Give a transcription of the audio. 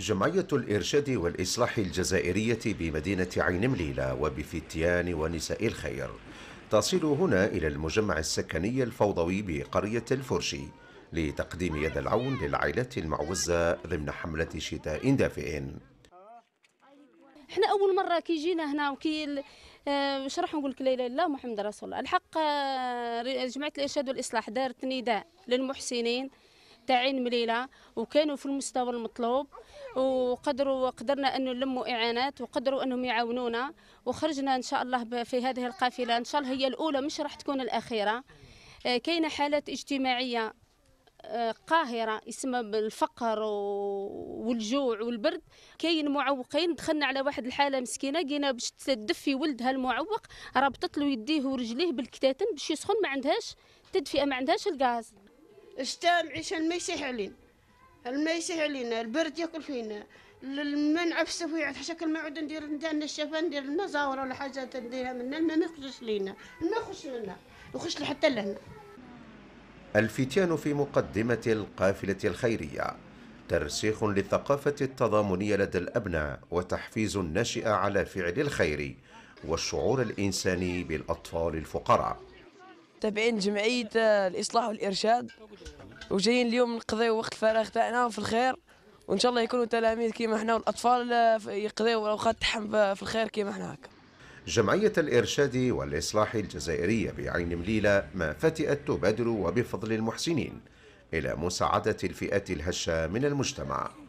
جمعية الإرشاد والإصلاح الجزائرية بمدينة عين مليلة وبفتيان ونساء الخير تصل هنا إلى المجمع السكني الفوضوي بقرية الفرشي لتقديم يد العون للعائلات المعوزة ضمن حملة شتاء دافئ احنا اول مره كي جينا هنا وكي آه، مش راح نقول لك لا اله الا الله محمد رسول الله الحق آه، جمعيه الارشاد والاصلاح دارت نداء للمحسنين تاعين مليله وكانوا في المستوى المطلوب وقدروا وقدرنا انه نلموا اعانات وقدروا انهم يعاونونا وخرجنا ان شاء الله في هذه القافله ان شاء الله هي الاولى مش راح تكون الاخيره آه، كاينه حالات اجتماعيه آه، قاهرة اسمها بالفقر والجوع والبرد كاين معوقين دخلنا على واحد الحالة مسكينة قينا باش تدفي ولدها المعوق رابطت له يديه ورجليه بالكتاتن باش يسخن ما عندهاش تدفئة ما عندهاش الغاز استام عيش الميسيح علينا الميسيح علينا البرد ياكل فينا المنع في السفيعة شكل ما عود ندير ندير الشفا ندير لنا زاورة ولا حاجة تديها منا ما يخشش لينا ما نخرجش منا يخش حتى لهنا الفتيان في مقدمة القافلة الخيرية ترسيخ للثقافة التضامنية لدى الأبناء وتحفيز الناشئة على فعل الخير والشعور الإنساني بالأطفال الفقراء تابعين جمعيه آه، الاصلاح والارشاد وجايين اليوم نقضيو وقت الفراغ تاعنا في الخير وان شاء الله يكونوا تلاميذ كيما حنا والاطفال آه، يقضيو الاوقات تاعهم في الخير كيما حنا هكا جمعية الإرشاد والإصلاح الجزائرية بعين مليلة ما فتئت تبادر وبفضل المحسنين إلى مساعدة الفئات الهشة من المجتمع